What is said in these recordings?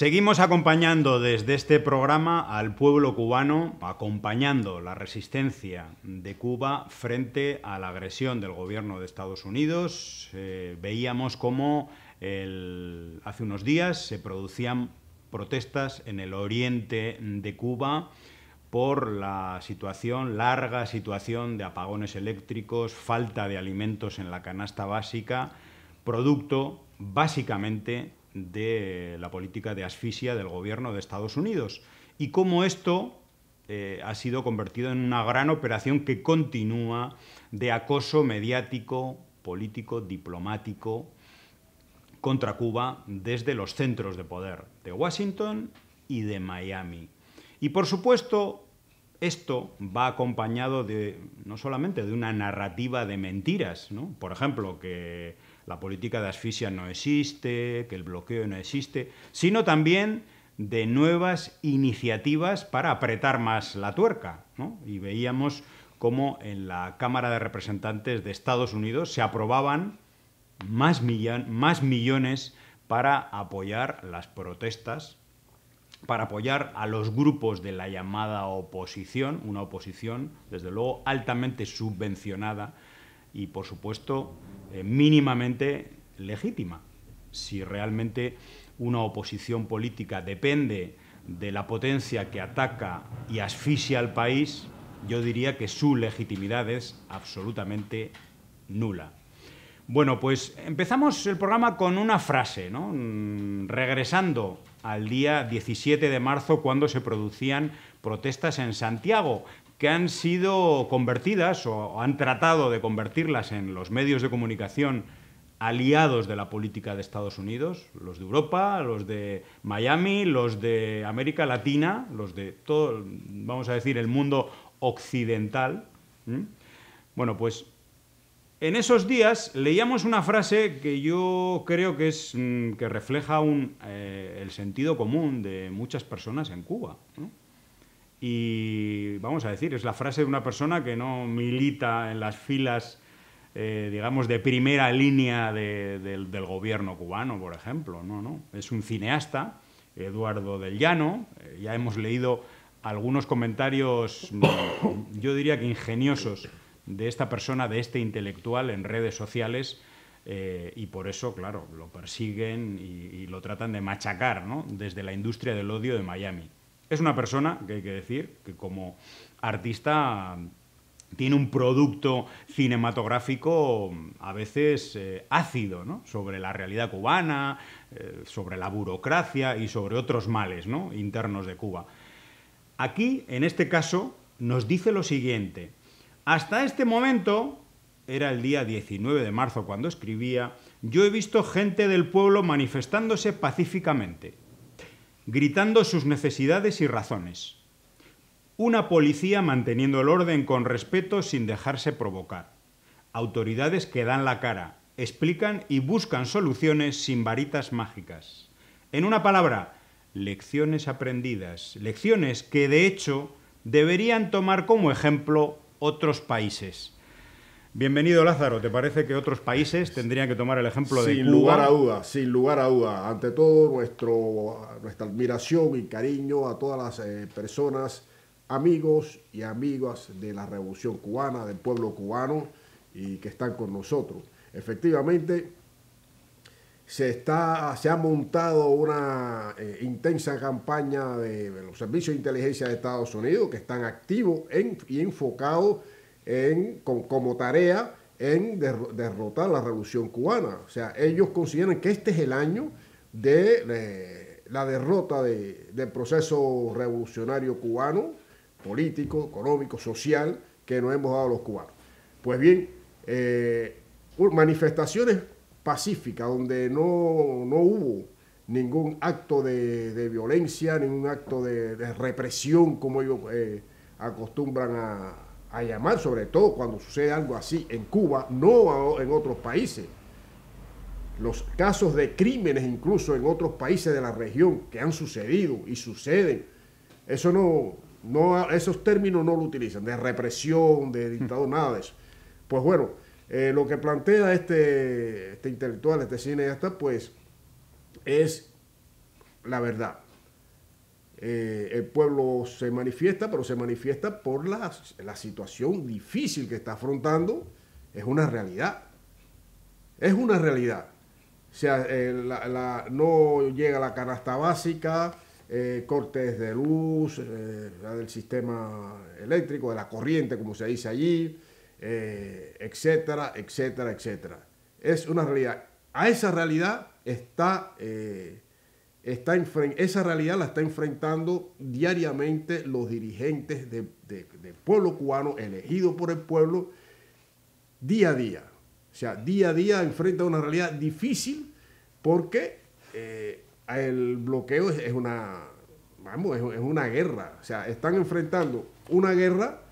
Seguimos acompañando desde este programa al pueblo cubano, acompañando la resistencia de Cuba frente a la agresión del gobierno de Estados Unidos. Eh, veíamos cómo hace unos días se producían protestas en el oriente de Cuba por la situación, larga situación de apagones eléctricos, falta de alimentos en la canasta básica, producto básicamente de la política de asfixia del gobierno de Estados Unidos y cómo esto eh, ha sido convertido en una gran operación que continúa de acoso mediático, político, diplomático contra Cuba desde los centros de poder de Washington y de Miami. Y por supuesto, esto va acompañado de no solamente de una narrativa de mentiras, por ejemplo, que la política de asfixia no existe, que el bloqueo no existe, sino también de nuevas iniciativas para apretar más la tuerca. Y veíamos cómo en la Cámara de Representantes de Estados Unidos se aprobaban más, más millones para apoyar las protestas, para apoyar a los grupos de la llamada oposición, una oposición desde luego altamente subvencionada y por supuesto eh, mínimamente legítima. Si realmente una oposición política depende de la potencia que ataca y asfixia al país, yo diría que su legitimidad es absolutamente nula. Bueno, pues empezamos el programa con una frase, ¿no? Mm, regresando al día 17 de marzo cuando se producían protestas en Santiago, que han sido convertidas o han tratado de convertirlas en los medios de comunicación aliados de la política de Estados Unidos, los de Europa, los de Miami, los de América Latina, los de todo, vamos a decir, el mundo occidental. Bueno, pues en esos días leíamos una frase que yo creo que, es, mm, que refleja eh, el sentido común de muchas personas en Cuba y vamos a decir, es la frase de una persona que no milita en las filas, eh, digamos, de primera línea del gobierno cubano, por ejemplo. No, no. Es un cineasta, Eduardo del Llano. Eh, ya hemos leído algunos comentarios, mm, yo diría que ingeniosos, de esta persona, de este intelectual en redes sociales. Eh, y por eso, claro, lo persiguen y, y lo tratan de machacar ¿no? desde la industria del odio de Miami. Es una persona que hay que decir que como artista tiene un producto cinematográfico mm, a veces eh, ácido sobre la realidad cubana, eh, sobre la burocracia y sobre otros males internos de Cuba. Aquí, en este caso, nos dice lo siguiente. Hasta este momento, era el día 19 de marzo cuando escribía, yo he visto gente del pueblo manifestándose pacíficamente gritando sus necesidades y razones. Una policía manteniendo el orden con respeto sin dejarse provocar. Autoridades que dan la cara, explican y buscan soluciones sin varitas mágicas. En una palabra, lecciones aprendidas, lecciones que de hecho deberían tomar como ejemplo otros países. Bienvenido Lázaro, ¿te parece que otros países tendrían que tomar el ejemplo de sin lugar a duda, sin lugar a duda. Ante todo nuestro, nuestra admiración y cariño a todas las eh, personas, amigos y amigas de la Revolución Cubana, del pueblo cubano y que están con nosotros. Efectivamente, se, está, se ha montado una eh, intensa campaña de, los servicios de inteligencia de Estados Unidos que están activos en, y enfocados como tarea en derrotar la revolución cubana. O sea, ellos consideran que este es el año de, la derrota del proceso revolucionario cubano, político, económico, social, que nos hemos dado los cubanos. Pues bien, eh, manifestaciones pacíficas donde no, hubo ningún acto de, violencia, ningún acto de, represión como ellos eh, acostumbran a, a llamar, sobre todo cuando sucede algo así en Cuba, no en otros países. Los casos de crímenes incluso en otros países de la región que han sucedido y suceden, eso no, no esos términos no lo utilizan, de represión, de dictado, hmm. nada de eso. Pues bueno, eh, lo que plantea este, este intelectual, este cineasta, pues es la verdad. Eh, el pueblo se manifiesta, pero se manifiesta por la, situación difícil que está afrontando. Es una realidad. Es una realidad. O sea, eh, la, no llega la canasta básica, eh, cortes de luz, del sistema eléctrico, de la corriente, como se dice allí, etcétera, etcétera, etcétera. Es una realidad. A esa realidad está Está esa realidad la está enfrentando diariamente los dirigentes del de, pueblo cubano, elegido por el pueblo, día a día. O sea, día a día enfrenta una realidad difícil porque eh, el bloqueo es, una, es, es, una guerra. O sea, están enfrentando una guerra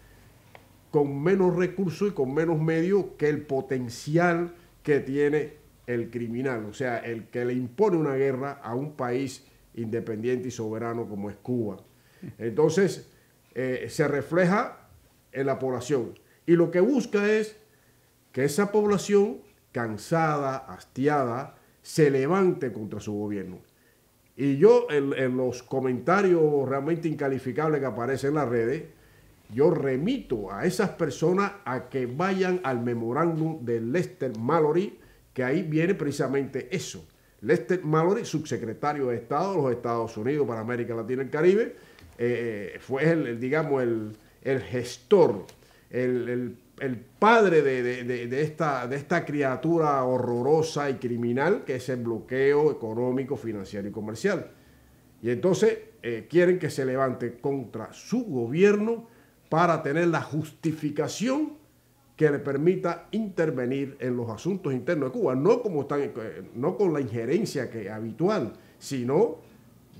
con menos recursos y con menos medios que el potencial que tiene el criminal, o sea, el que le impone una guerra a un país independiente y soberano como es Cuba. Entonces, eh, se refleja en la población. Y lo que busca es que esa población, cansada, hastiada, se levante contra su gobierno. Y yo en, en, los comentarios realmente incalificables que aparecen en las redes, yo remito a esas personas a que vayan al memorándum de Lester Mallory que ahí viene precisamente eso. Lester Mallory, subsecretario de Estado de los Estados Unidos para América Latina y el Caribe, eh, fue el, digamos, el, gestor, el, padre de, esta, de esta criatura horrorosa y criminal que es el bloqueo económico, financiero y comercial. Y entonces eh, quieren que se levante contra su gobierno para tener la justificación que le permita intervenir en los asuntos internos de Cuba, no, como están, eh, no con la injerencia que habitual, sino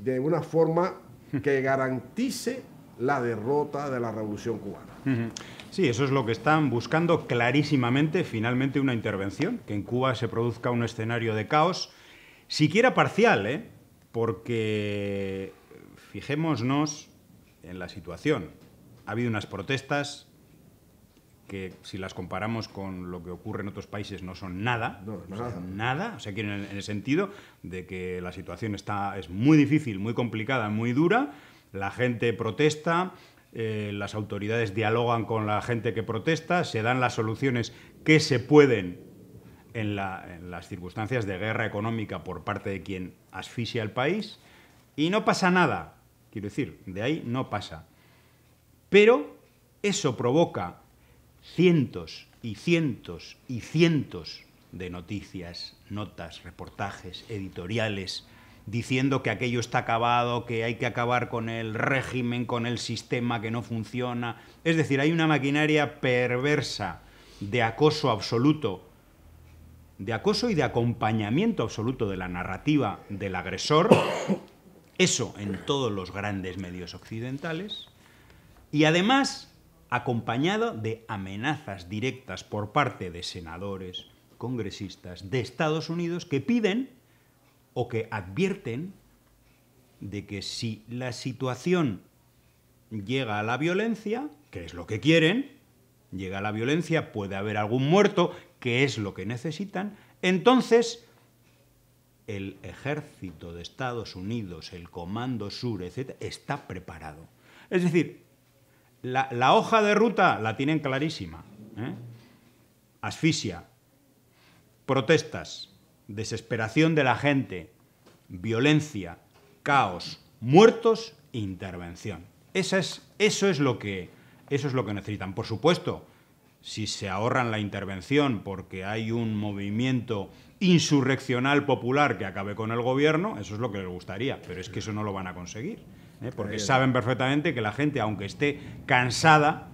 de una forma que garantice la derrota de la revolución cubana. Sí, eso es lo que están buscando clarísimamente, finalmente, una intervención, que en Cuba se produzca un escenario de caos, siquiera parcial, ¿eh? porque fijémonos en la situación. Ha habido unas protestas que si las comparamos con lo que ocurre en otros países no son nada, no, son nada. o sea, que en el, sentido de que la situación está, es muy difícil, muy complicada, muy dura, la gente protesta, eh, las autoridades dialogan con la gente que protesta, se dan las soluciones que se pueden en, las circunstancias de guerra económica por parte de quien asfixia al país y no pasa nada, quiero decir, de ahí no pasa. Pero eso provoca cientos y cientos y cientos de noticias, notas, reportajes, editoriales, diciendo que aquello está acabado, que hay que acabar con el régimen, con el sistema que no funciona. Es decir, hay una maquinaria perversa de acoso absoluto, de acoso y de acompañamiento absoluto de la narrativa del agresor, eso en todos los grandes medios occidentales, y además acompañado de amenazas directas por parte de senadores, congresistas de Estados Unidos que piden o que advierten de que si la situación llega a la violencia, que es lo que quieren, llega a la violencia, puede haber algún muerto, que es lo que necesitan, entonces el ejército de Estados Unidos, el Comando Sur, etc., está preparado. Es decir, la, hoja de ruta la tienen clarísima. ¿eh? Asfixia, protestas, desesperación de la gente, violencia, caos, muertos, intervención. Esa es, eso, es lo que, eso es lo que necesitan. Por supuesto, si se ahorran la intervención porque hay un movimiento insurreccional popular que acabe con el gobierno, eso es lo que les gustaría, pero es que eso no lo van a conseguir. ¿eh? porque saben perfectamente que la gente, aunque esté cansada,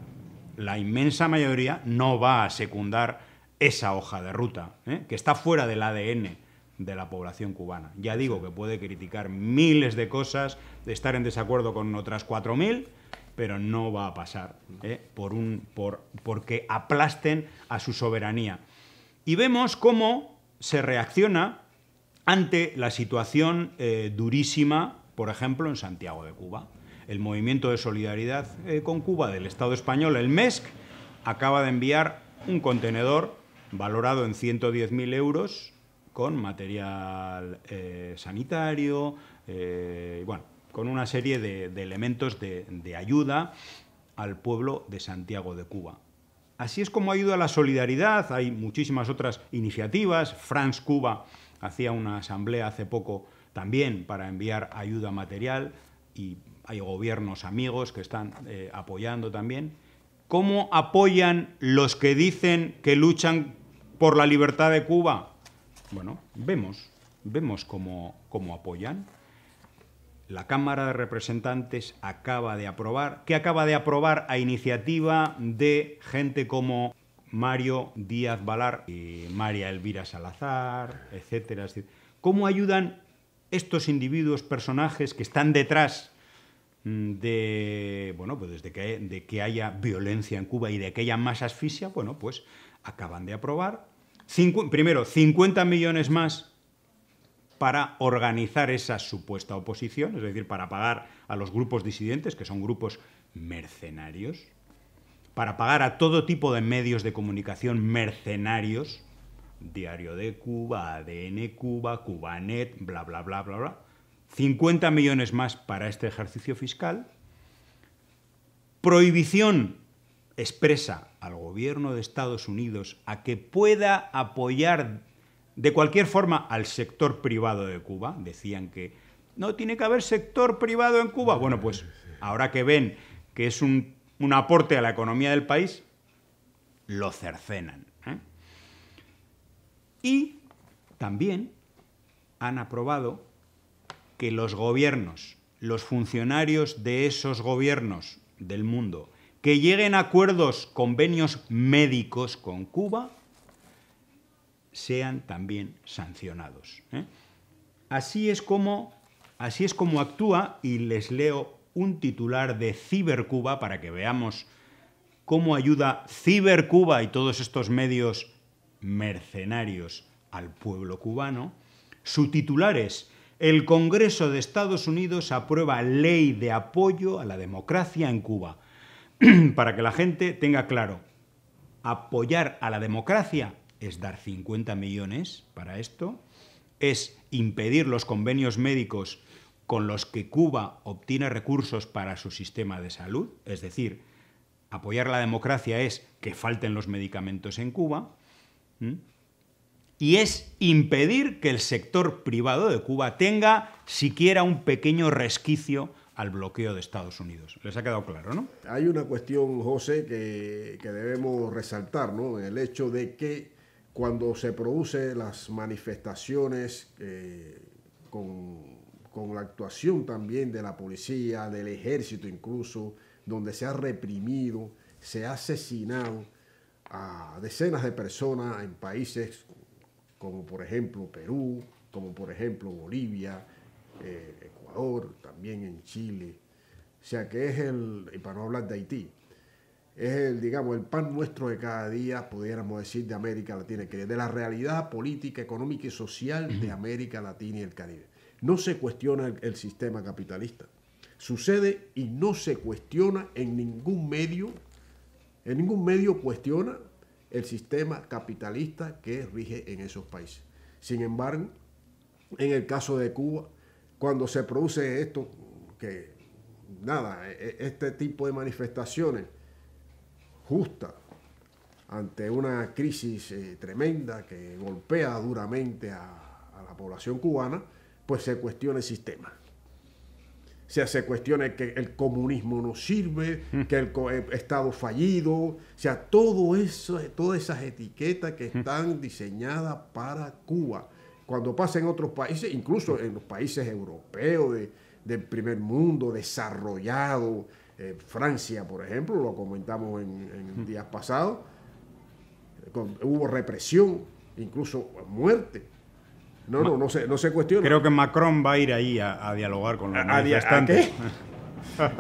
la inmensa mayoría no va a secundar esa hoja de ruta, ¿eh? que está fuera del ADN de la población cubana. Ya digo que puede criticar miles de cosas, de estar en desacuerdo con otras 4.000, pero no va a pasar ¿eh? por un, por, porque aplasten a su soberanía. Y vemos cómo se reacciona ante la situación durísima por ejemplo, en Santiago de Cuba. El Movimiento de Solidaridad eh, con Cuba del Estado español, el MESC, acaba de enviar un contenedor valorado en 110.000 euros con material eh, sanitario, eh, bueno, con una serie de, elementos de, ayuda al pueblo de Santiago de Cuba. Así es como ayuda a la solidaridad, hay muchísimas otras iniciativas, France Cuba hacía una asamblea hace poco también para enviar ayuda material y hay gobiernos amigos que están eh, apoyando también. ¿Cómo apoyan los que dicen que luchan por la libertad de Cuba? Bueno, vemos, vemos cómo, cómo apoyan. La Cámara de Representantes acaba de aprobar, que acaba de aprobar a iniciativa de gente como Mario Díaz Balar, y María Elvira Salazar, etcétera, etcétera. ¿Cómo ayudan estos individuos, personajes que están detrás mm, de, bueno, pues desde que, de que haya violencia en Cuba y de que haya más asfixia, bueno, pues acaban de aprobar, primero, 50 millones más para organizar esa supuesta oposición, es decir, para pagar a los grupos disidentes, que son grupos mercenarios, para pagar a todo tipo de medios de comunicación mercenarios, Diario de Cuba, ADN Cuba, Cubanet, bla, bla, bla, bla, bla. 50 millones más para este ejercicio fiscal. Prohibición expresa al gobierno de Estados Unidos a que pueda apoyar de cualquier forma al sector privado de Cuba. Decían que no tiene que haber sector privado en Cuba. Bueno, pues ahora que ven que es un, un aporte a la economía del país, lo cercenan. Y también han aprobado que los gobiernos, los funcionarios de esos gobiernos del mundo, que lleguen a acuerdos, convenios médicos con Cuba, sean también sancionados. ¿eh? Así, es como, así es como actúa, y les leo un titular de Cibercuba para que veamos cómo ayuda Cibercuba y todos estos medios mercenarios al pueblo cubano. Su titular es El Congreso de Estados Unidos aprueba ley de apoyo a la democracia en Cuba. Para que la gente tenga claro, apoyar a la democracia es dar 50 millones para esto, es impedir los convenios médicos con los que Cuba obtiene recursos para su sistema de salud, es decir, apoyar la democracia es que falten los medicamentos en Cuba, ¿Mm? y es impedir que el sector privado de Cuba tenga siquiera un pequeño resquicio al bloqueo de Estados Unidos. ¿Les ha quedado claro, no? Hay una cuestión, José, que, debemos resaltar, ¿no? El hecho de que cuando se producen las manifestaciones eh, con la actuación también de la policía, del ejército incluso, donde se ha reprimido, se ha asesinado, a decenas de personas en países como por ejemplo Perú, como por ejemplo Bolivia, eh, Ecuador, también en Chile. O sea que es el, y para no hablar de Haití, es el, digamos, el pan nuestro de cada día, pudiéramos decir, de América Latina, que de la realidad política, económica y social de América Latina y el Caribe. No se cuestiona el sistema capitalista. Sucede y no se cuestiona en ningún medio en ningún medio cuestiona el sistema capitalista que rige en esos países. Sin embargo, en el caso de Cuba, cuando se produce esto, que nada, e, e, este tipo de manifestaciones justas ante una crisis eh, tremenda que golpea duramente a la población cubana, pues se cuestiona el sistema se hace que el comunismo no sirve, mm. que el eh, Estado fallido, o sea, todo eso, todas esas etiquetas que mm. están diseñadas para Cuba. Cuando pasa en otros países, incluso en los países europeos del primer mundo, desarrollado, eh, Francia, por ejemplo, lo comentamos en, mm. días pasados, hubo represión, incluso muerte no, no, no se, no se cuestiona. Creo que Macron va a ir ahí a, dialogar con los a, manifestantes. qué?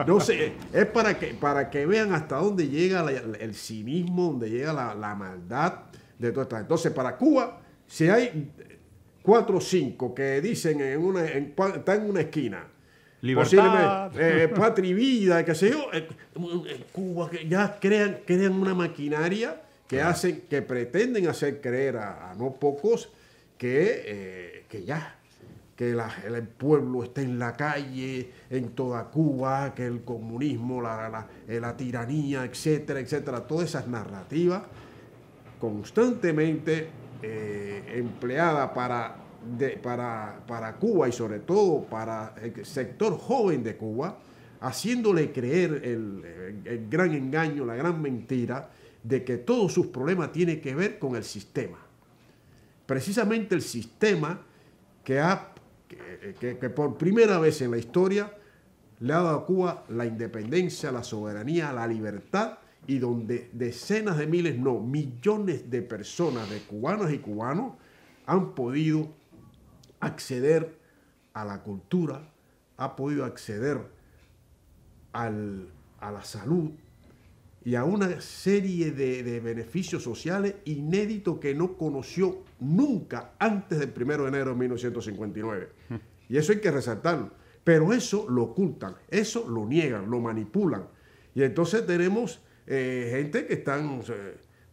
no sé, es para que, para que vean hasta dónde llega el cinismo, dónde llega la, maldad de todas estas. Entonces, para Cuba, si hay cuatro o cinco que dicen en una, en, están en una esquina, Libertad. Eh, eh, patria y vida, qué sé yo. en eh, Cuba, ya crean, crean una maquinaria que, hacen, que pretenden hacer creer a no pocos que, eh, que ya, que el pueblo está en la calle, en toda Cuba, que el comunismo, la, eh, tiranía, etcétera, etcétera, todas esas narrativas constantemente eh, empleadas para, para, para Cuba y sobre todo para el sector joven de Cuba, haciéndole creer el gran engaño, la gran mentira de que todos sus problemas tienen que ver con el sistema precisamente el sistema que, ha, que, por primera vez en la historia le ha dado a Cuba la independencia, la soberanía, la libertad y donde decenas de miles, no, millones de personas, de cubanos y cubanos, han podido acceder a la cultura, ha podido acceder a la salud, y a una serie de, beneficios sociales inéditos que no conoció nunca antes del 1 de enero de 1959. Hmm. Y eso hay que resaltarlo. Pero eso lo ocultan, eso lo niegan, lo manipulan. Y entonces tenemos eh, gente que están,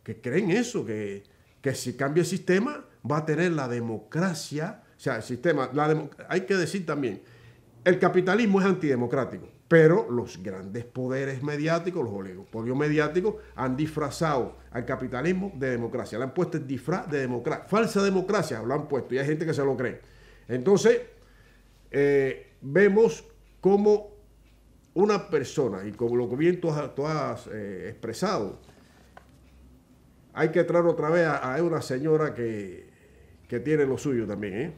que creen eso, que, que si cambia el sistema va a tener la democracia, o sea, el sistema, la hay que decir también, el capitalismo es antidemocrático. Pero los grandes poderes mediáticos, los oligopolios mediáticos, han disfrazado al capitalismo de democracia. Le han puesto el disfraz de democracia. Falsa democracia lo han puesto y hay gente que se lo cree. Entonces, eh, vemos cómo una persona, y como lo que bien tú has, eh, expresado, hay que traer otra vez a, una señora que, que tiene lo suyo también, ¿eh?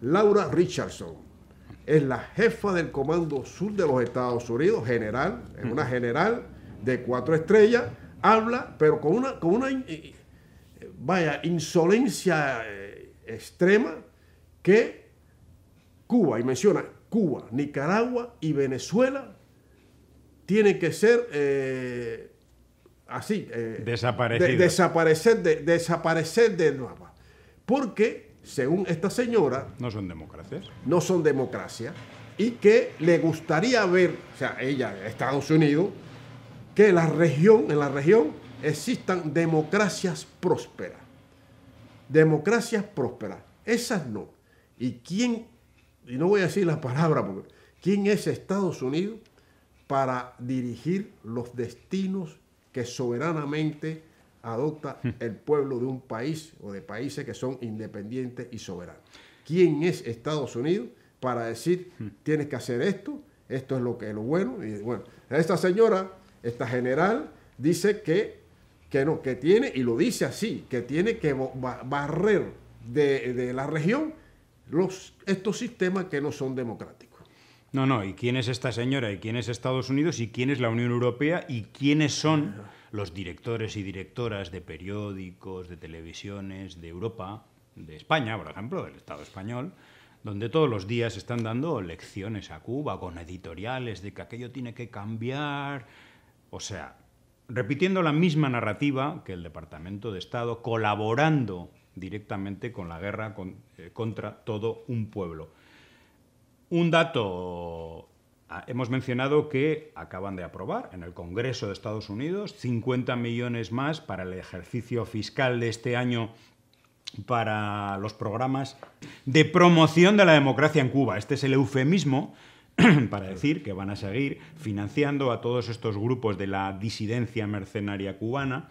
Laura Richardson es la jefa del Comando Sur de los Estados Unidos, general, es una general de cuatro estrellas, habla, pero con una, con una vaya, insolencia eh, extrema que Cuba, y menciona Cuba, Nicaragua y Venezuela, tienen que ser eh, así. Eh, desaparecer, de, desaparecer del qué? Porque según esta señora... No son democracias. No son democracias. Y que le gustaría ver, o sea, ella, Estados Unidos, que la región, en la región existan democracias prósperas. Democracias prósperas. Esas no. ¿Y quién, y no voy a decir la palabra, porque quién es Estados Unidos para dirigir los destinos que soberanamente adopta hmm. el pueblo de un país o de países que son independientes y soberanos. ¿Quién es Estados Unidos para decir hmm. tienes que hacer esto? Esto es lo que es lo bueno. Y bueno, esta señora, esta general, dice que, que no, que tiene, y lo dice así, que tiene que barrer de, la región los, estos sistemas que no son democráticos. No, no, ¿y quién es esta señora? ¿Y quién es Estados Unidos? ¿Y quién es la Unión Europea? ¿Y quiénes son ah los directores y directoras de periódicos, de televisiones de Europa, de España, por ejemplo, del Estado español, donde todos los días están dando lecciones a Cuba con editoriales de que aquello tiene que cambiar. O sea, repitiendo la misma narrativa que el Departamento de Estado, colaborando directamente con la guerra eh, contra todo un pueblo. Un dato Ah, hemos mencionado que acaban de aprobar en el Congreso de Estados Unidos 50 millones más para el ejercicio fiscal de este año para los programas de promoción de la democracia en Cuba. Este es el eufemismo para decir que van a seguir financiando a todos estos grupos de la disidencia mercenaria cubana,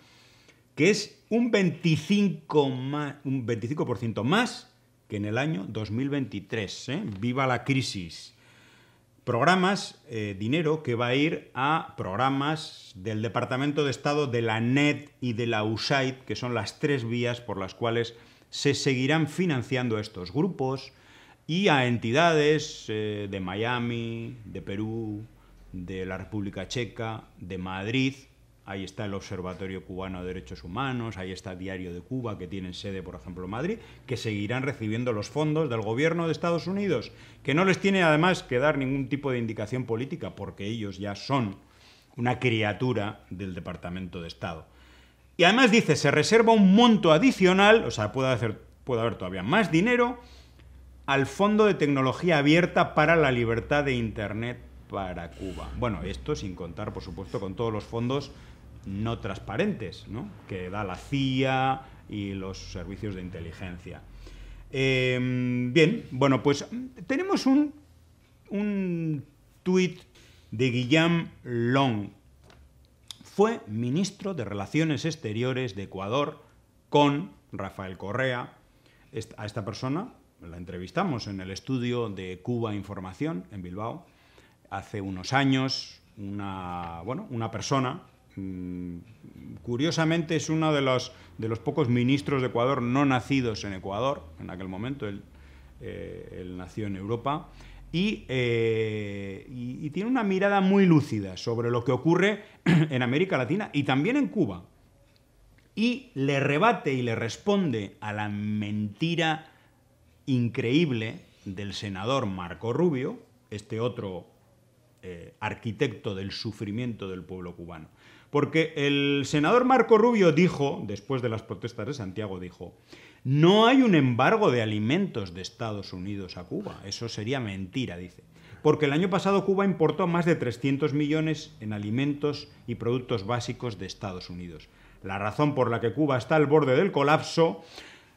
que es un 25%, más, un 25 más que en el año 2023. ¿eh? ¡Viva la crisis! programas, eh, dinero que va a ir a programas del Departamento de Estado, de la NED y de la USAID, que son las tres vías por las cuales se seguirán financiando estos grupos y a entidades eh, de Miami, de Perú, de la República Checa, de Madrid, ahí está el Observatorio Cubano de Derechos Humanos, ahí está Diario de Cuba, que tienen sede, por ejemplo, en Madrid, que seguirán recibiendo los fondos del gobierno de Estados Unidos, que no les tiene además que dar ningún tipo de indicación política, porque ellos ya son una criatura del Departamento de Estado. Y además dice, se reserva un monto adicional, o sea, puede, hacer, puede haber todavía más dinero, al Fondo de Tecnología Abierta para la Libertad de Internet para Cuba. Bueno, esto sin contar, por supuesto, con todos los fondos no transparentes ¿no? que da la CIA y los servicios de inteligencia. Em, bien, bueno, pues tenemos un, un tuit de Guillaume Long. Fue ministro de Relaciones Exteriores de Ecuador con Rafael Correa. A esta persona la entrevistamos en el estudio de Cuba Información en Bilbao hace unos años. Una, bueno, una persona Mm, curiosamente es uno de los, pocos ministros de Ecuador no nacidos en Ecuador, en aquel momento él, eh, nació en Europa, eh, y, tiene una mirada muy lúcida sobre lo que ocurre en América Latina y también en Cuba. Y le rebate y le responde a la mentira increíble del senador Marco Rubio, este otro eh, arquitecto del sufrimiento del pueblo cubano porque el senador Marco Rubio dijo, después de las protestas de Santiago, dijo, no hay un embargo de alimentos de Estados Unidos a Cuba, eso sería mentira, dice, porque el año pasado Cuba importó más de 300 millones en alimentos y productos básicos de Estados Unidos. La razón por la que Cuba está al borde del colapso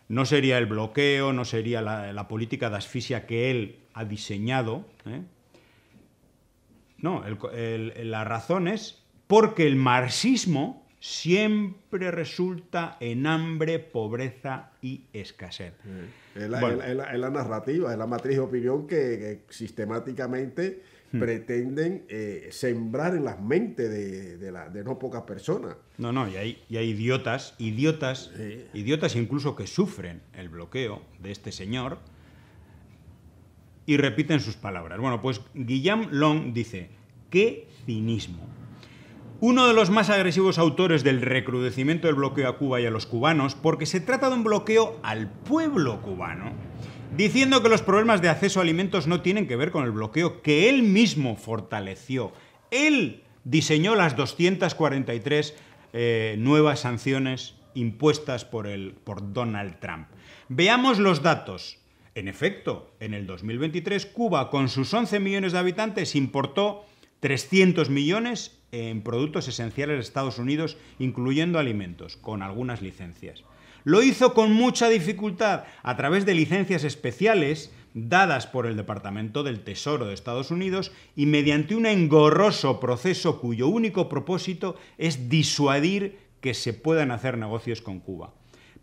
no sería el bloqueo, no sería la, política de asfixia que él ha diseñado. ¿eh? No, la razón es porque el marxismo siempre resulta en hambre, pobreza y escasez. Eh, es, la, narrativa, es la matriz de opinión que, sistemáticamente hmm. pretenden eh, sembrar en las mentes de, no pocas personas. No, no, y hay, idiotas, idiotas, idiotas incluso que sufren el bloqueo de este señor y repiten sus palabras. Bueno, pues Guillaume Long dice, qué cinismo uno de los más agresivos autores del recrudecimiento del bloqueo a Cuba y a los cubanos, porque se trata de un bloqueo al pueblo cubano, diciendo que los problemas de acceso a alimentos no tienen que ver con el bloqueo que él mismo fortaleció. Él diseñó las 243 eh, nuevas sanciones impuestas por, el, por Donald Trump. Veamos los datos. En efecto, en el 2023 Cuba, con sus 11 millones de habitantes, importó 300 millones en productos esenciales de Estados Unidos, incluyendo alimentos, con algunas licencias. Lo hizo con mucha dificultad a través de licencias especiales dadas por el Departamento del Tesoro de Estados Unidos y mediante un engorroso proceso cuyo único propósito es disuadir que se puedan hacer negocios con Cuba.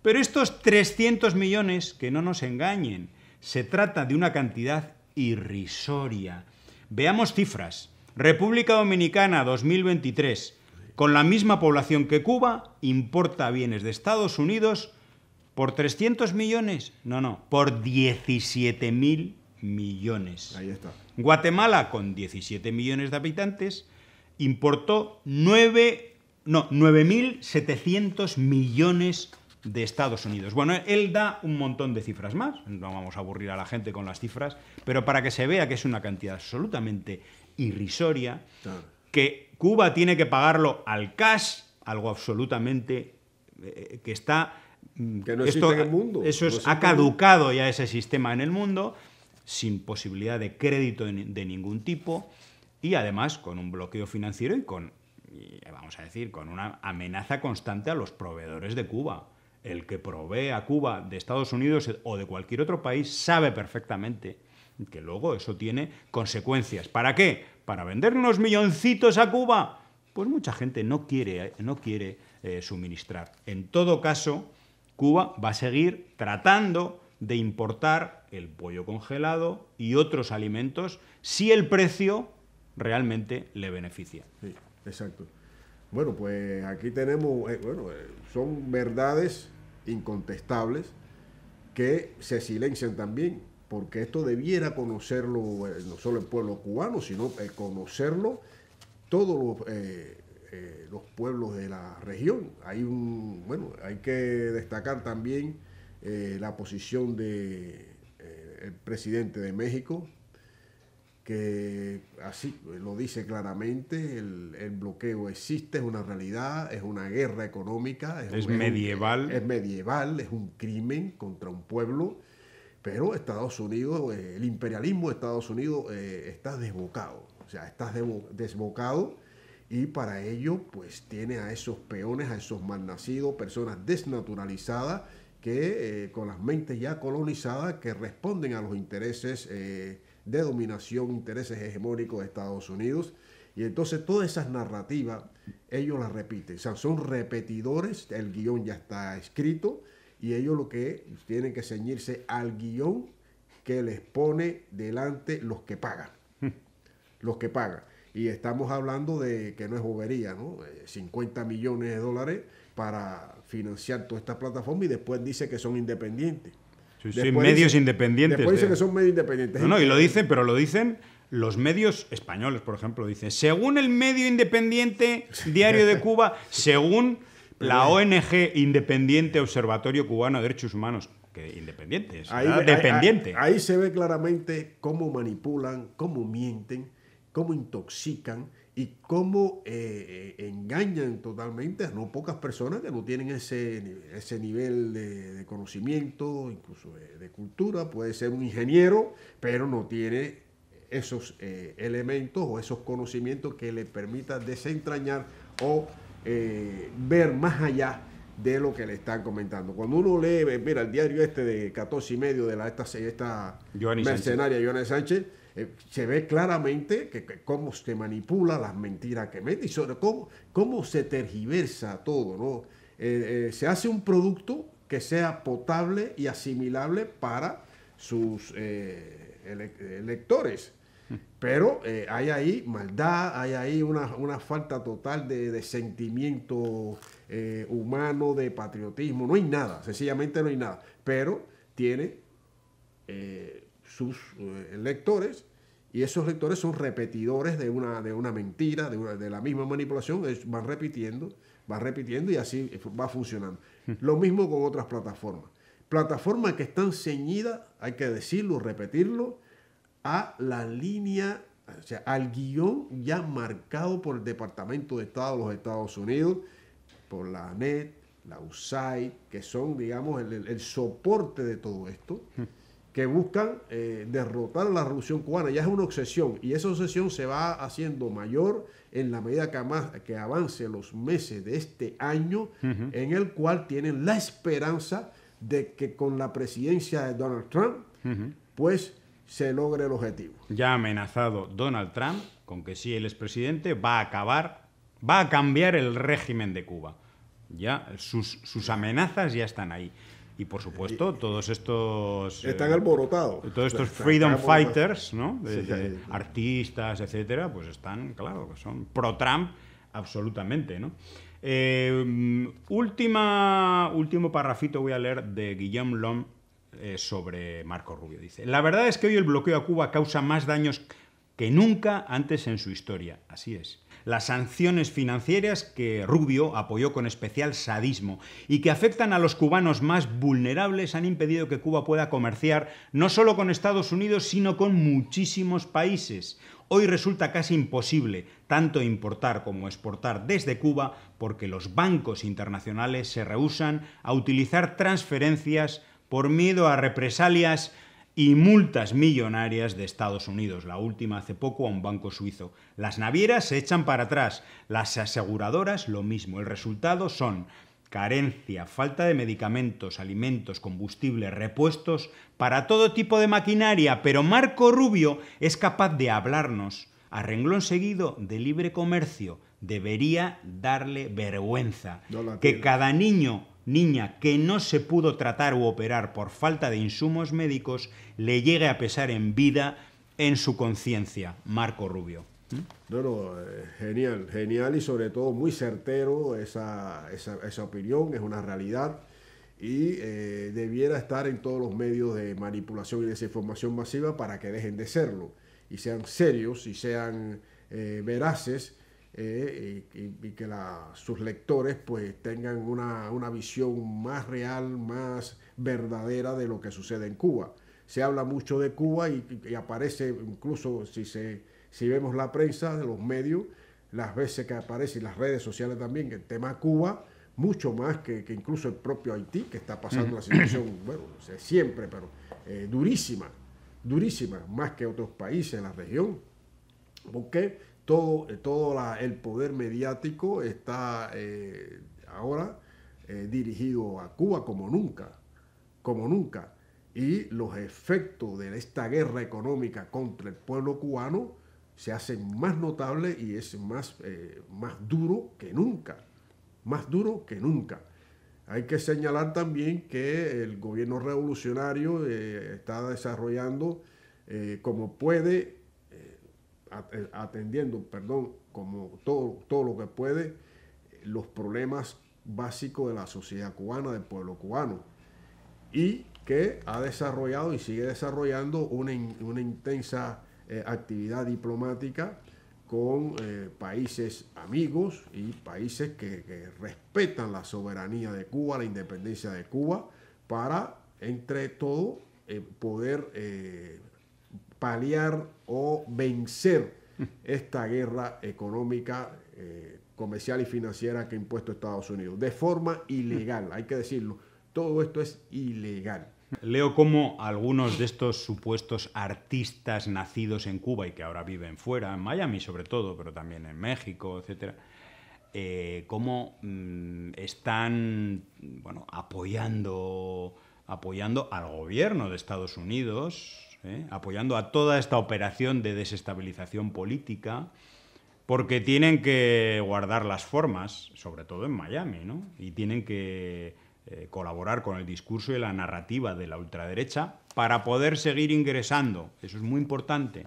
Pero estos 300 millones, que no nos engañen, se trata de una cantidad irrisoria. Veamos cifras. República Dominicana 2023, con la misma población que Cuba, importa bienes de Estados Unidos por 300 millones, no, no, por 17.000 mil millones. Guatemala, con 17 millones de habitantes, importó 9, no, 9.700 millones de Estados Unidos. Bueno, él da un montón de cifras más, no vamos a aburrir a la gente con las cifras, pero para que se vea que es una cantidad absolutamente irrisoria, que Cuba tiene que pagarlo al cash, algo absolutamente eh, que está... Mm, que no en el mundo. Eso ha caducado ya ese sistema en el mundo, sin posibilidad de crédito de ningún tipo y además con un bloqueo financiero y con, vamos a decir, con una amenaza constante a los proveedores de Cuba. El que provee a Cuba de Estados Unidos o de cualquier otro país sabe perfectamente que luego eso tiene consecuencias. ¿Para qué? Para vender unos milloncitos a Cuba. Pues mucha gente no quiere, no quiere eh, suministrar. En todo caso, Cuba va a seguir tratando de importar el pollo congelado y otros alimentos si el precio realmente le beneficia. Sí, exacto. Bueno, pues aquí tenemos, eh, bueno, eh, son verdades incontestables que se silencian también porque esto debiera conocerlo eh, no solo el pueblo cubano, sino eh, conocerlo todos eh, los, pueblos de la región. Hay un, bueno, hay que destacar también la posición del presidente de México, que así lo dice claramente, el, bloqueo existe, es una realidad, es una guerra económica, es, medieval. es medieval, es un crimen contra un pueblo pero Estados Unidos, eh, el imperialismo de Estados Unidos eh, está desbocado, o sea, está desbocado y para ello pues tiene a esos peones, a esos malnacidos, personas desnaturalizadas que eh, con las mentes ya colonizadas que responden a los intereses de dominación, intereses hegemónicos de Estados Unidos. Y entonces todas esas narrativas ellos las repiten, o sea, son repetidores, el guión ya está escrito y ellos lo que pues, tienen que ceñirse al guión que les pone delante los que pagan. los que pagan. Y estamos hablando de que no es bobería, ¿no? 50 eh, millones de dólares para financiar toda esta plataforma y después dice que son independientes. Sí, medios independientes. Después que son medios independientes. No, no, y lo dicen, pero lo dicen los medios españoles, por ejemplo, dicen, según el medio independiente Diario de Cuba, según la ONG Independiente Observatorio Cubano de Derechos Humanos, que independiente es ahí, dependiente. Ahí, se ve claramente cómo manipulan, cómo mienten, cómo intoxican y cómo eh, eh, engañan totalmente a no pocas personas que no tienen ese, nivel de, conocimiento, incluso de, cultura. Puede ser un ingeniero, pero no tiene esos eh, elementos o esos conocimientos que le permitan desentrañar o eh, ver más allá de lo que le están comentando. Cuando uno lee, eh, mira, el diario este de 14 y medio de la, esta, esta mercenaria Joana Sánchez, eh, se ve claramente que, cómo se manipula las mentiras que mete y sobre cómo, cómo se tergiversa todo, ¿no? se hace un producto que sea potable y asimilable para sus lectores. electores. Pero eh, hay ahí maldad, hay ahí una, falta total de, sentimiento eh, humano, de patriotismo, no hay nada, sencillamente no hay nada. Pero tiene eh, sus lectores y esos lectores son repetidores de una, de una mentira, de, la misma manipulación, es, van repitiendo, van repitiendo y así va funcionando. Lo mismo con otras plataformas. Plataformas que están ceñidas, hay que decirlo, repetirlo, a la línea, o sea, al guión ya marcado por el Departamento de Estado de los Estados Unidos, por la ANET, la USAID, que son, digamos, el, soporte de todo esto, hmm. que buscan eh, derrotar a la revolución cubana. Ya es una obsesión y esa obsesión se va haciendo mayor en la medida que, más, que avance los meses de este año, en el cual tienen la esperanza de que con la presidencia de Donald Trump, pues se logre el objetivo. Ya ha amenazado Donald Trump con que si él es presidente va a acabar, va a cambiar el régimen de Cuba. Ya sus, amenazas ya están ahí. Y por supuesto, todos estos. Eh, están alborotados. todos estos freedom fighters, ¿no? Artistas, etcétera, pues están, claro, son pro-Trump absolutamente, ¿no? Eh, mm, última, último parrafito voy a leer de Guillaume Long. Eh, sobre Marco Rubio. Dice, la verdad es que hoy el bloqueo a Cuba causa más daños que nunca antes en su historia. Así es. Las sanciones financieras que Rubio apoyó con especial sadismo y que afectan a los cubanos más vulnerables han impedido que Cuba pueda comerciar no solo con Estados Unidos, sino con muchísimos países. Hoy resulta casi imposible tanto importar como exportar desde Cuba porque los bancos internacionales se rehusan a utilizar transferencias por miedo a represalias y multas millonarias de Estados Unidos, la última hace poco a un banco suizo. Las navieras se echan para atrás, las aseguradoras lo mismo. El resultado son carencia, falta de medicamentos, alimentos, combustibles, repuestos, para todo tipo de maquinaria, pero Marco Rubio es capaz de hablarnos a renglón seguido de libre comercio. Debería darle vergüenza que cada niño niña que no se pudo tratar u operar por falta de insumos médicos, le llegue a pesar en vida en su conciencia. Marco Rubio. ¿Mm? Eh, genial, genial y sobre todo muy certero esa, opinión, es una realidad y eh, debiera estar en todos los medios de manipulación y desinformación masiva para que dejen de serlo y sean serios y sean eh, veraces eh, y, que sus lectores pues tengan una, visión más real, más verdadera de lo que sucede en Cuba. Se habla mucho de Cuba y, aparece incluso si, si vemos la prensa, de los medios, las veces que aparece y las redes sociales también, el tema Cuba, mucho más que, incluso el propio Haití, que está pasando la situación, bueno, siempre, pero eh, durísima, durísima, más que otros países en la región. ¿Por qué? todo, eh, el poder mediático está eh, ahora eh, dirigido a Cuba como nunca, como nunca. Y los efectos de esta guerra económica contra el pueblo cubano se hacen más notables y es más, más duro que nunca, más duro que nunca. Hay que señalar también que el gobierno revolucionario está desarrollando como puede eh, atendiendo, perdón, como todo, todo lo que puede, los problemas básicos de la sociedad cubana, del pueblo cubano, y que ha desarrollado y sigue desarrollando una, intensa eh, actividad diplomática con eh, países amigos y países que, respetan la soberanía de Cuba, la independencia de Cuba, para, entre todo, poder paliar o vencer esta guerra económica, eh, comercial y financiera que ha impuesto Estados Unidos, de forma ilegal, hay que decirlo. Todo esto es ilegal. Leo cómo algunos de estos supuestos artistas nacidos en Cuba y que ahora viven fuera, en Miami sobre todo, pero también en México, etcétera, eh, cómo mm, están bueno, apoyando, apoyando al gobierno de Estados Unidos, ¿eh? apoyando a toda esta operación de desestabilización política, porque tienen que guardar las formas, sobre todo en Miami, y tienen que eh, colaborar con el discurso y la narrativa de la ultraderecha para poder seguir ingresando. Eso es muy importante.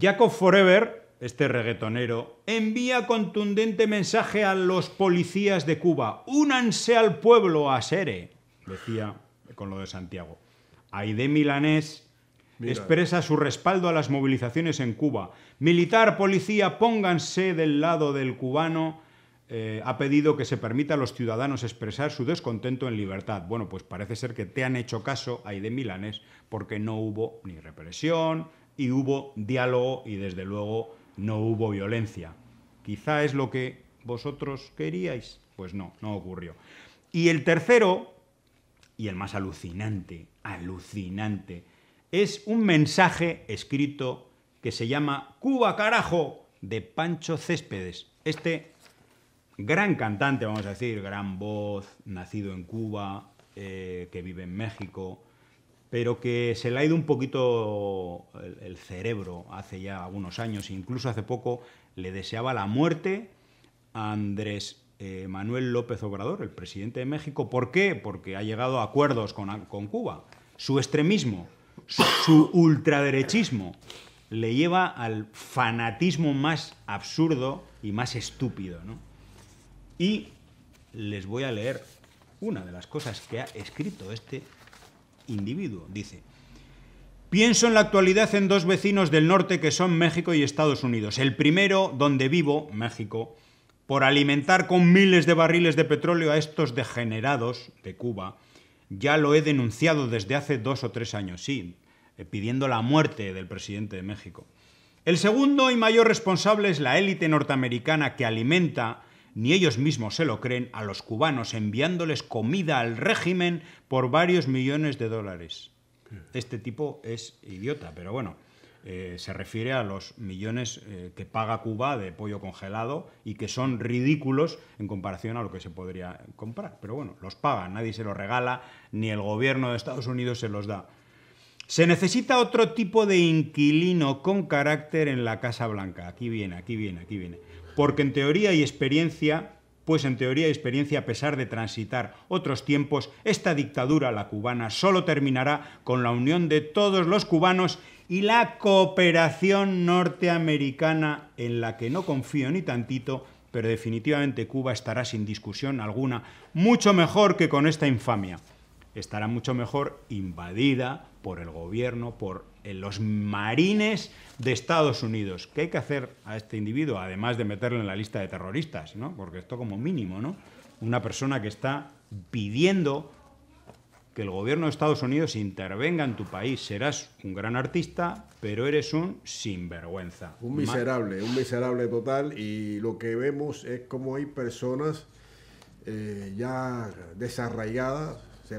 Jacob Forever, este reggaetonero, envía contundente mensaje a los policías de Cuba. Únanse al pueblo a Sere, decía con lo de Santiago. Aide Milanés expresa su respaldo a las movilizaciones en Cuba. Militar, policía, pónganse del lado del cubano. Eh, ha pedido que se permita a los ciudadanos expresar su descontento en libertad. Bueno, pues parece ser que te han hecho caso, Aide Milanés, porque no hubo ni represión y hubo diálogo y desde luego no hubo violencia. Quizá es lo que vosotros queríais. Pues no, no ocurrió. Y el tercero, y el más alucinante, alucinante. Es un mensaje escrito que se llama Cuba carajo de Pancho Céspedes. Este gran cantante, vamos a decir, gran voz, nacido en Cuba, eh, que vive en México, pero que se le ha ido un poquito el, el cerebro hace ya algunos años, incluso hace poco le deseaba la muerte a Andrés eh, Manuel López Obrador, el presidente de México. ¿Por qué? Porque ha llegado a acuerdos con, Cuba. Su extremismo, su, ultraderechismo le lleva al fanatismo más absurdo y más estúpido. Y les voy a leer una de las cosas que ha escrito este individuo. Dice, pienso en la actualidad en dos vecinos del norte que son México y Estados Unidos. El primero, donde vivo, México, por alimentar con miles de barriles de petróleo a estos degenerados de Cuba, ya lo he denunciado desde hace dos o tres años, sí, eh, pidiendo la muerte del presidente de México. El segundo y mayor responsable es la élite norteamericana que alimenta, ni ellos mismos se lo creen, a los cubanos enviándoles comida al régimen por varios millones de dólares. Este tipo es idiota, pero bueno. Eh, se refiere a los millones eh, que paga Cuba de pollo congelado y que son ridículos en comparación a lo que se podría comprar. Pero bueno, los paga, nadie se los regala, ni el gobierno de Estados Unidos se los da. Se necesita otro tipo de inquilino con carácter en la Casa Blanca. Aquí viene, aquí viene, aquí viene. Porque en teoría y experiencia pues en teoría y experiencia, a pesar de transitar otros tiempos, esta dictadura, la cubana, solo terminará con la unión de todos los cubanos y la cooperación norteamericana en la que no confío ni tantito, pero definitivamente Cuba estará sin discusión alguna mucho mejor que con esta infamia. Estará mucho mejor invadida por el gobierno, por eh, los marines de Estados Unidos. ¿Qué hay que hacer a este individuo? Además de meterlo en la lista de terroristas, ¿no? Porque esto como mínimo, ¿no? Una persona que está pidiendo que el gobierno de Estados Unidos intervenga en tu país. Serás un gran artista, pero eres un sinvergüenza. Un miserable, un miserable total. Y lo que vemos es como hay personas eh, ya desarraigadas,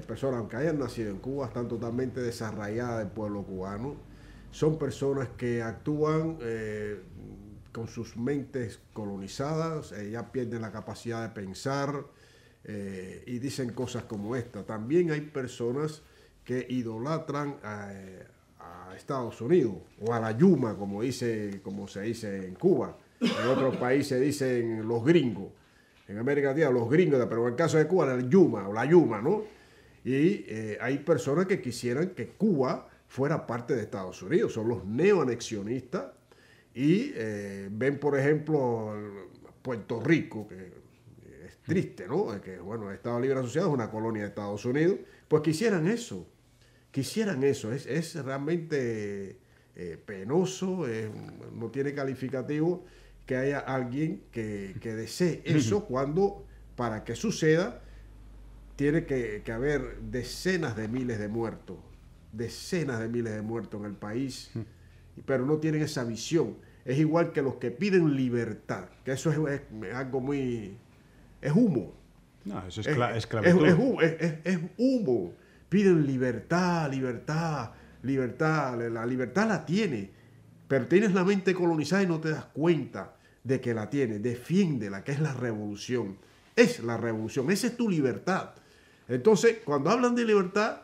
personas aunque hayan nacido en Cuba, están totalmente desarraigadas del pueblo cubano. Son personas que actúan eh, con sus mentes colonizadas, ya pierden la capacidad de pensar eh, y dicen cosas como esta. También hay personas que idolatran eh, a, Estados Unidos o a la Yuma, como, dice, como se dice en Cuba. En otros países dicen los gringos. En América Latina, los gringos, pero en el caso de Cuba, la Yuma o la Yuma, ¿no? Y eh, hay personas que quisieran que Cuba fuera parte de Estados Unidos, son los neoanexionistas y ven, por ejemplo, Puerto Rico, que triste, ¿no? Que, bueno, el Estado Libre Asociado es una colonia de Estados Unidos, pues quisieran eso, quisieran eso, es, realmente eh, penoso, no tiene calificativo que haya alguien que, desee eso cuando para que suceda tiene que, haber decenas de miles de muertos, decenas de miles de muertos en el país, pero no tienen esa visión. Es igual que los que piden libertad, que eso es algo muy, es humo. No, es, es, es, es humo. Piden libertad, libertad, libertad. La libertad la tiene, pero tienes la mente colonizada y no te das cuenta de que la tiene. Defiéndela, que es la revolución. Es la revolución, esa es tu libertad. Entonces, cuando hablan de libertad,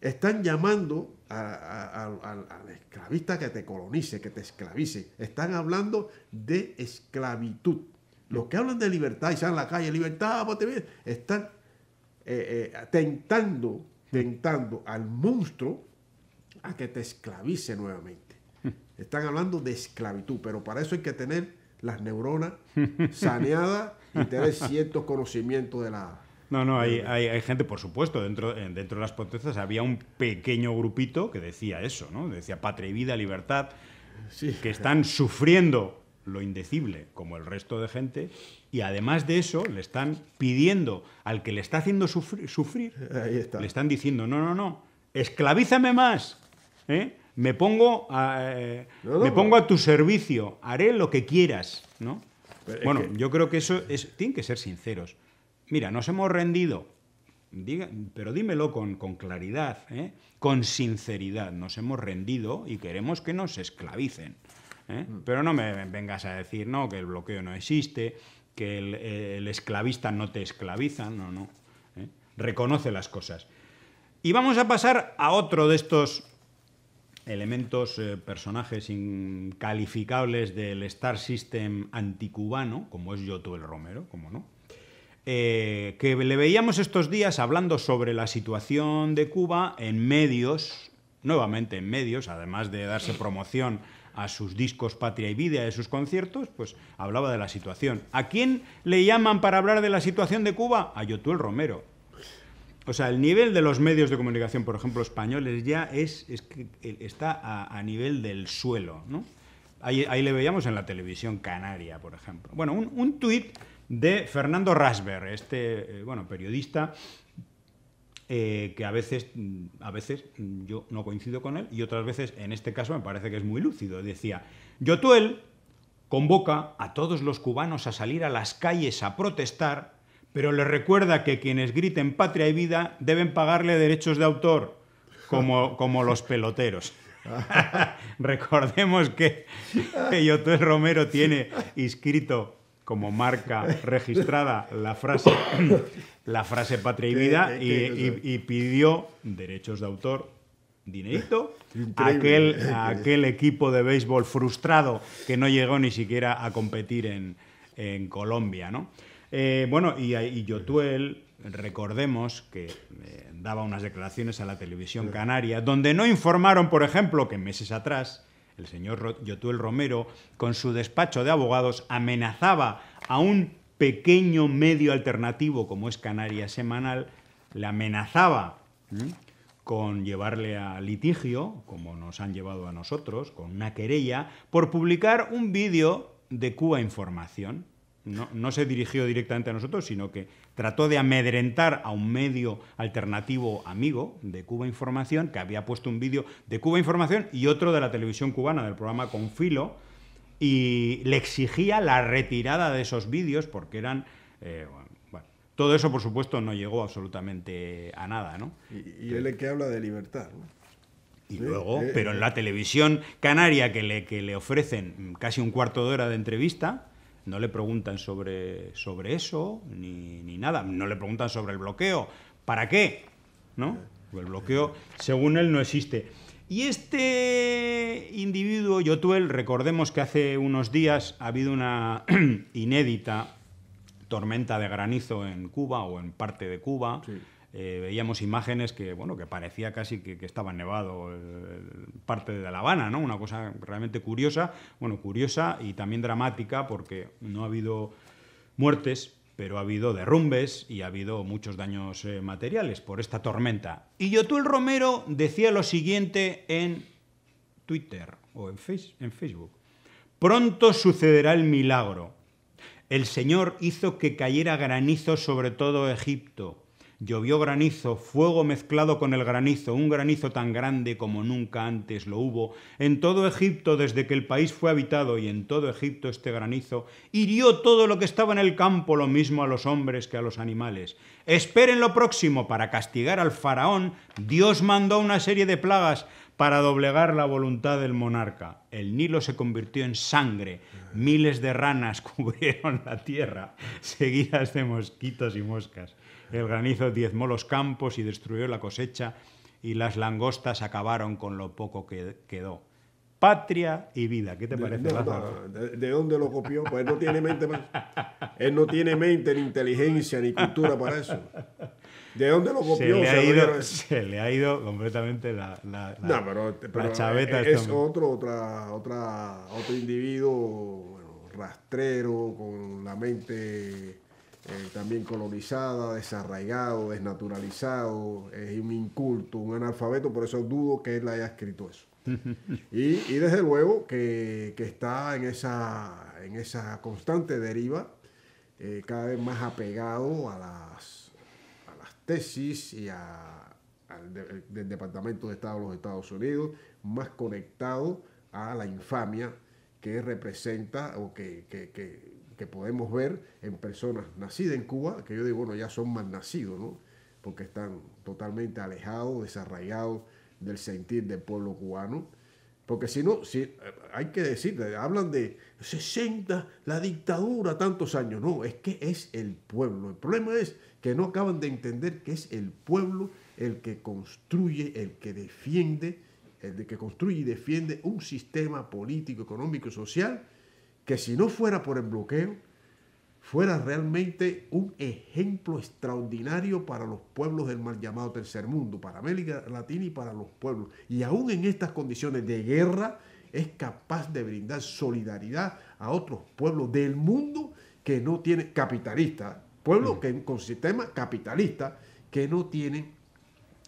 están llamando al esclavista que te colonice, que te esclavice. Están hablando de esclavitud. Los que hablan de libertad y salen a la calle, libertad, están eh, eh tentando, al monstruo a que te esclavice nuevamente. Están hablando de esclavitud, pero para eso hay que tener las neuronas saneadas y tener cierto conocimiento de la, no, no, hay, gente, por supuesto, dentro, eh, dentro de las potencias había un pequeño grupito que decía eso, ¿no? Decía patria y vida, libertad, que están sufriendo lo indecible como el resto de gente y además de eso le están pidiendo al que le está haciendo sufrir, eh, le están diciendo, no, no, no, esclavízame más, ¿eh? me, pongo a, eh, me pongo a tu servicio, haré lo que quieras. ¿no? Bueno, yo creo que eso es, tienen que ser sinceros. Mira, nos hemos rendido, pero dímelo con, claridad, con sinceridad, nos hemos rendido y queremos que nos esclavicen. ¿eh? Mm. Pero no me vengas a decir, no, que el bloqueo no existe, que el, esclavista no te esclaviza, no, no. ¿eh? Reconoce las cosas. Y vamos a pasar a otro de estos elementos, eh, personajes incalificables del Star System anticubano, como es Yoto el Romero, como no, que le veíamos estos días hablando sobre la situación de Cuba en medios nuevamente en medios, además de darse promoción a sus discos Patria y Vida y a sus conciertos, pues hablaba de la situación. ¿A quién le llaman para hablar de la situación de Cuba? A Yotuel Romero. O sea, el nivel de los medios de comunicación, por ejemplo, españoles, ya es, eh, está a, nivel del suelo, Ahí, le veíamos en la televisión canaria, por ejemplo. Bueno, un, un tuit de Fernando Rasberg, este eh, bueno, periodista eh, que a veces, a veces mm, yo no coincido con él y otras veces, en este caso, me parece que es muy lúcido. Decía, Yotuel convoca a todos los cubanos a salir a las calles a protestar, pero le recuerda que quienes griten patria y vida deben pagarle derechos de autor, como, como los peloteros. Recordemos que, que Yotuel Romero tiene inscrito como marca registrada la frase la frase patria y vida y, pidió derechos de autor dinerito aquel, aquel equipo de béisbol frustrado que no llegó ni siquiera a competir en, Colombia. ¿no? Eh, bueno, y, Yotuel, recordemos que eh, daba unas declaraciones a la televisión canaria, donde no informaron, por ejemplo, que meses atrás el señor Yotuel Romero, con su despacho de abogados, amenazaba a un pequeño medio alternativo como es Canarias Semanal le amenazaba con llevarle a litigio, como nos han llevado a nosotros, con una querella, por publicar un vídeo de Cuba Información. No, no, se dirigió directamente a nosotros, sino que trató de amedrentar a un medio alternativo amigo de Cuba Información, que había puesto un vídeo de Cuba Información y otro de la televisión cubana, del programa Confilo, y le exigía la retirada de esos vídeos porque eran... Eh, bueno, todo eso, por supuesto, no llegó absolutamente a nada, ¿no? Y, él es que habla de libertad, ¿no? Y luego, eh, pero en la televisión canaria que le, le ofrecen casi un cuarto de hora de entrevista, no le preguntan sobre, sobre eso ni, ni nada, no le preguntan sobre el bloqueo. ¿Para qué? ¿No? El bloqueo, según él, no existe. Y este individuo, Yotuel, recordemos que hace unos días ha habido una inédita tormenta de granizo en Cuba o en parte de Cuba. Eh, veíamos imágenes que, bueno, que parecía casi que, estaba nevado parte de La Habana, ¿no? Una cosa realmente curiosa, bueno, curiosa y también dramática porque no ha habido muertes, pero ha habido derrumbes y ha habido muchos daños eh, materiales por esta tormenta. Y yotul Romero decía lo siguiente en Twitter o en Facebook. Pronto sucederá el milagro. El Señor hizo que cayera granizo sobre todo Egipto Llovió granizo, fuego mezclado con el granizo, un granizo tan grande como nunca antes lo hubo, en todo Egipto desde que el país fue habitado y en todo Egipto este granizo hirió todo lo que estaba en el campo, lo mismo a los hombres que a los animales. Esperen lo próximo, para castigar al faraón, Dios mandó una serie de plagas para doblegar la voluntad del monarca. El Nilo se convirtió en sangre, miles de ranas cubrieron la tierra, seguidas de mosquitos y moscas. El granizo diezmó los campos y destruyó la cosecha y las langostas acabaron con lo poco que quedó. Patria y vida, ¿qué te parece? ¿De, dónde lo copió? Pues él no tiene mente más. Él no tiene mente, ni inteligencia, ni cultura para eso. ¿De dónde lo copió? Se le, ha, ido, ha ido completamente la, pero, Es, este otro, otra, otra, otro individuo rastrero, con la mente eh, también colonizada, desarraigado, desnaturalizado, es un inculto, un analfabeto, por eso dudo que él haya escrito eso. y, y, desde luego que, está en esa, en esa constante deriva, eh, cada vez más apegado a las, a las tesis y al del Departamento de Estado de los Estados Unidos, más conectado a la infamia que representa o que, que que podemos ver en personas nacidas en Cuba, que yo digo, bueno, ya son más nacidos, ¿no? Porque están totalmente alejados, desarraigados del sentir del pueblo cubano. Porque si no, si, eh, hay que decir, hablan de 60, la dictadura, tantos años. No, es que es el pueblo. El problema es que no acaban de entender que es el pueblo el que construye, el que defiende, el que construye y defiende un sistema político, económico y social que si no fuera por el bloqueo, fuera realmente un ejemplo extraordinario para los pueblos del mal llamado tercer mundo, para América Latina y para los pueblos. Y aún en estas condiciones de guerra es capaz de brindar solidaridad a otros pueblos del mundo que no tienen capitalistas, pueblos mm. que, con sistema capitalista que no tienen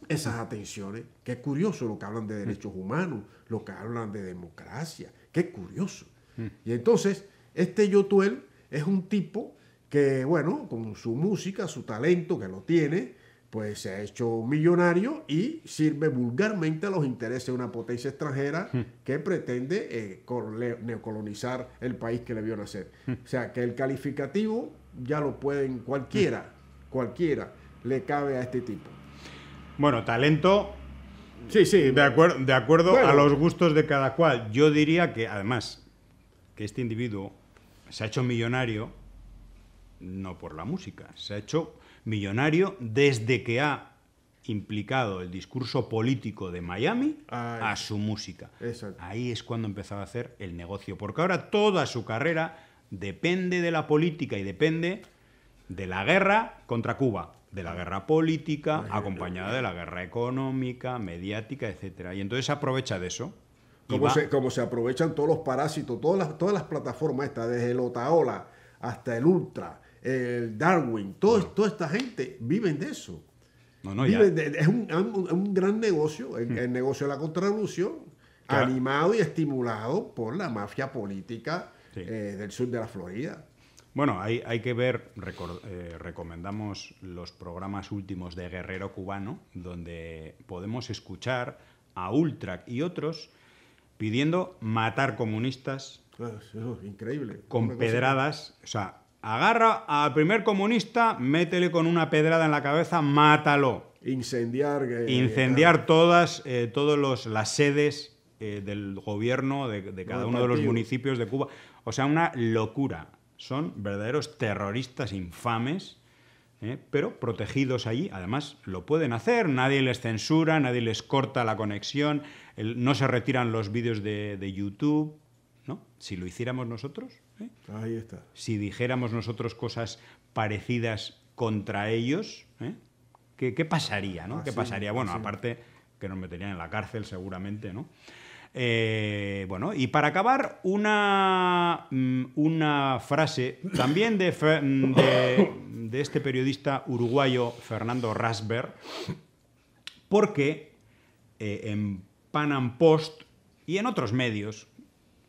esas atenciones. Qué curioso lo que hablan de mm. derechos humanos, lo que hablan de democracia, qué curioso. Mm. Y entonces, este Yotuel es un tipo que, bueno, con su música, su talento que lo tiene, pues se ha hecho millonario y sirve vulgarmente a los intereses de una potencia extranjera mm. que pretende eh, neocolonizar el país que le vio nacer. Mm. O sea, que el calificativo ya lo pueden cualquiera, cualquiera le cabe a este tipo. Bueno, talento. Sí, sí. De, acuerdo, de acuerdo a los gustos de cada cual. Yo diría que, además, que este individuo se ha hecho millonario no por la música, se ha hecho millonario desde que ha implicado el discurso político de Miami ah, a su música. Ahí es cuando empezaba a hacer el negocio, porque ahora toda su carrera depende de la política y depende de la guerra contra Cuba, de la guerra política, acompañada de la guerra económica, mediática, etc. Y entonces aprovecha de eso como se, aprovechan todos los parásitos, todas las, todas las plataformas estas, desde el Otaola hasta el Ultra, el Darwin, todo, toda esta gente viven de eso. es un, gran negocio, el, negocio de la contrarrevolución, animado y estimulado por la mafia política eh, del sur de la Florida. Bueno, hay, hay que ver, eh, recomendamos los programas últimos de Guerrero Cubano, donde podemos escuchar a Ultra y otros pidiendo matar comunistas. increíble. Con pedradas. O sea, agarra al primer comunista, métele con una pedrada en la cabeza, mátalo. Incendiar. Eh, Incendiar todas eh, las sedes eh, del gobierno de, de cada uno de los municipios de Cuba. O sea, una locura. Son verdaderos terroristas infames ¿eh? pero protegidos allí. Además, lo pueden hacer, nadie les censura, nadie les corta la conexión, no se retiran los vídeos de, YouTube. ¿no? Si lo hiciéramos nosotros, ¿eh? si dijéramos nosotros cosas parecidas contra ellos, ¿eh? ¿Qué, pasaría? ¿Qué pasaría? Bueno, aparte que nos meterían en la cárcel seguramente, ¿no? Eh, bueno, y para acabar, una, mm, una frase también de, mm, de, este periodista uruguayo Fernando Rasberg, porque eh, en Pan Am Post y en otros medios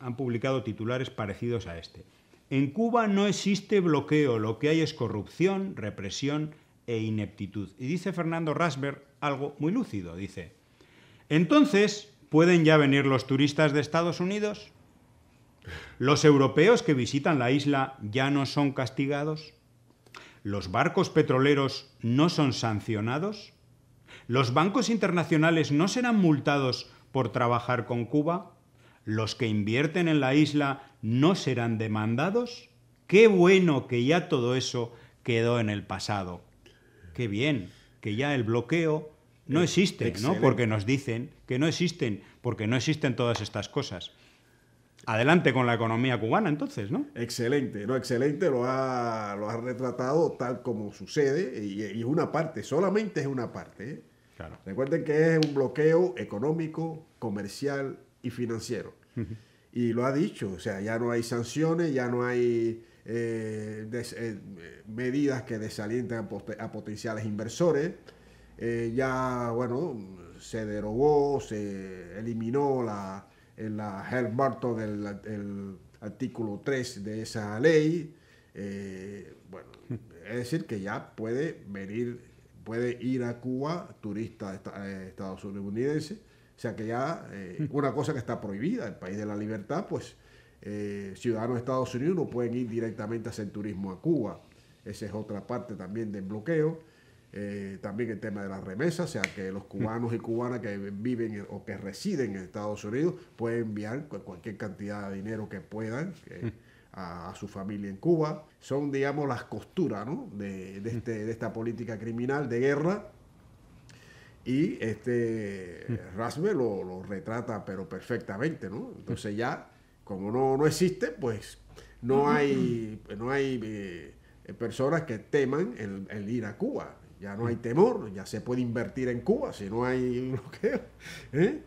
han publicado titulares parecidos a este. En Cuba no existe bloqueo, lo que hay es corrupción, represión e ineptitud. Y dice Fernando Rasberg algo muy lúcido, dice, entonces ¿pueden ya venir los turistas de Estados Unidos? ¿Los europeos que visitan la isla ya no son castigados? ¿Los barcos petroleros no son sancionados? ¿Los bancos internacionales no serán multados por trabajar con Cuba? ¿Los que invierten en la isla no serán demandados? Qué bueno que ya todo eso quedó en el pasado. Qué bien que ya el bloqueo no eh, existen, ¿no? Porque nos dicen que no existen, porque no existen todas estas cosas. Adelante con la economía cubana, entonces, ¿no? Excelente, no, excelente, lo ha, lo ha retratado tal como sucede y es una parte, solamente es una parte. ¿eh? Recuerden que es un bloqueo económico, comercial y financiero. Y lo ha dicho, o sea, ya no hay sanciones, ya no hay eh, medidas que desalienten a potenciales inversores eh, ya, bueno, se derogó, se eliminó la, la del artículo 3 de esa ley. Eh, bueno, es decir, que ya puede venir, puede ir a Cuba turista eh, estadounidense. O sea que ya una cosa que está prohibida, el país de la libertad, pues eh, ciudadanos de Estados Unidos no pueden ir directamente a hacer turismo a Cuba. Esa es otra parte también del bloqueo. Eh, también el tema de las remesas, o sea que los cubanos y cubanas que viven o que residen en Estados Unidos pueden enviar cualquier cantidad de dinero que puedan eh, mm. a, su familia en Cuba. Son, digamos, las costuras de, de, mm. este, de esta política criminal de guerra y este mm. Rasme lo, retrata pero perfectamente, ¿no? Entonces ya, como no, no existe, pues no hay, no hay eh, personas que teman el ir a Cuba ya no hay temor, ya se puede invertir en Cuba si no hay bloqueo. ¿eh?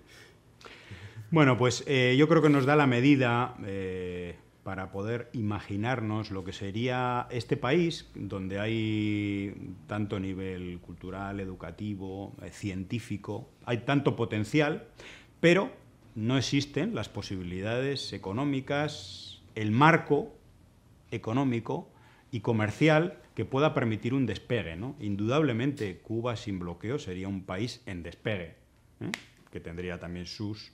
Bueno, pues eh, yo creo que nos da la medida eh, para poder imaginarnos lo que sería este país donde hay tanto nivel cultural, educativo, científico, hay tanto potencial, pero no existen las posibilidades económicas, el marco económico y comercial que pueda permitir un despegue. ¿no? Indudablemente, Cuba sin bloqueo sería un país en despegue, ¿eh? que tendría también sus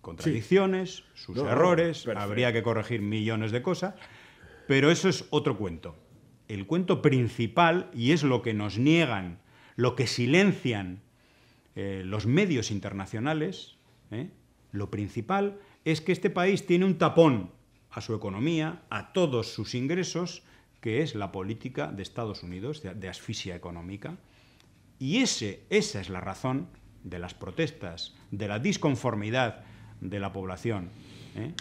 contradicciones, sus errores, habría que corregir millones de cosas, pero eso es otro cuento. El cuento principal, y es lo que nos niegan, lo que silencian eh, los medios internacionales, ¿eh? lo principal es que este país tiene un tapón a su economía, a todos sus ingresos, que es la política de Estados Unidos, de, asfixia económica. Y ese, esa es la razón de las protestas, de la disconformidad de la población. ¿eh?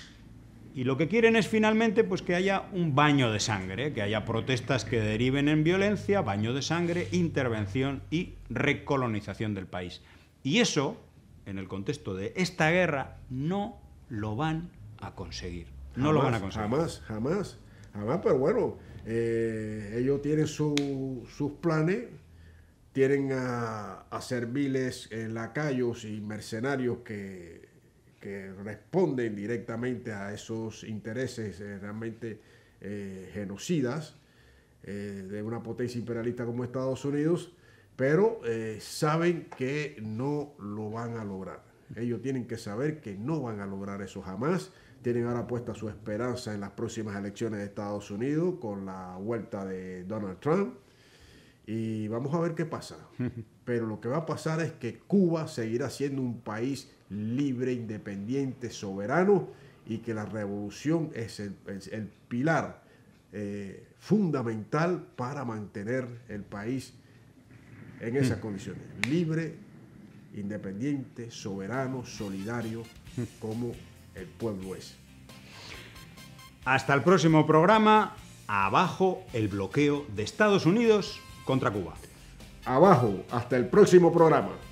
Y lo que quieren es finalmente pues, que haya un baño de sangre, que haya protestas que deriven en violencia, baño de sangre, intervención y recolonización del país. Y eso, en el contexto de esta guerra, no lo van a conseguir. No lo van a conseguir. Jamás, jamás, jamás, pero bueno, eh, ellos tienen sus planes, tienen a, a serviles lacayos y mercenarios que, responden directamente a esos intereses eh, realmente eh, genocidas de una potencia imperialista como Estados Unidos, pero saben que no lo van a lograr. Ellos tienen que saber que no van a lograr eso jamás tienen ahora puesta su esperanza en las próximas elecciones de Estados Unidos con la vuelta de Donald Trump. Y vamos a ver qué pasa. Pero lo que va a pasar es que Cuba seguirá siendo un país libre, independiente, soberano y que la revolución es el, pilar eh, fundamental para mantener el país en esas hmm. condiciones. Libre, independiente, soberano, solidario, hmm. como el pueblo es. Hasta el próximo programa. Abajo el bloqueo de Estados Unidos contra Cuba. Abajo, hasta el próximo programa.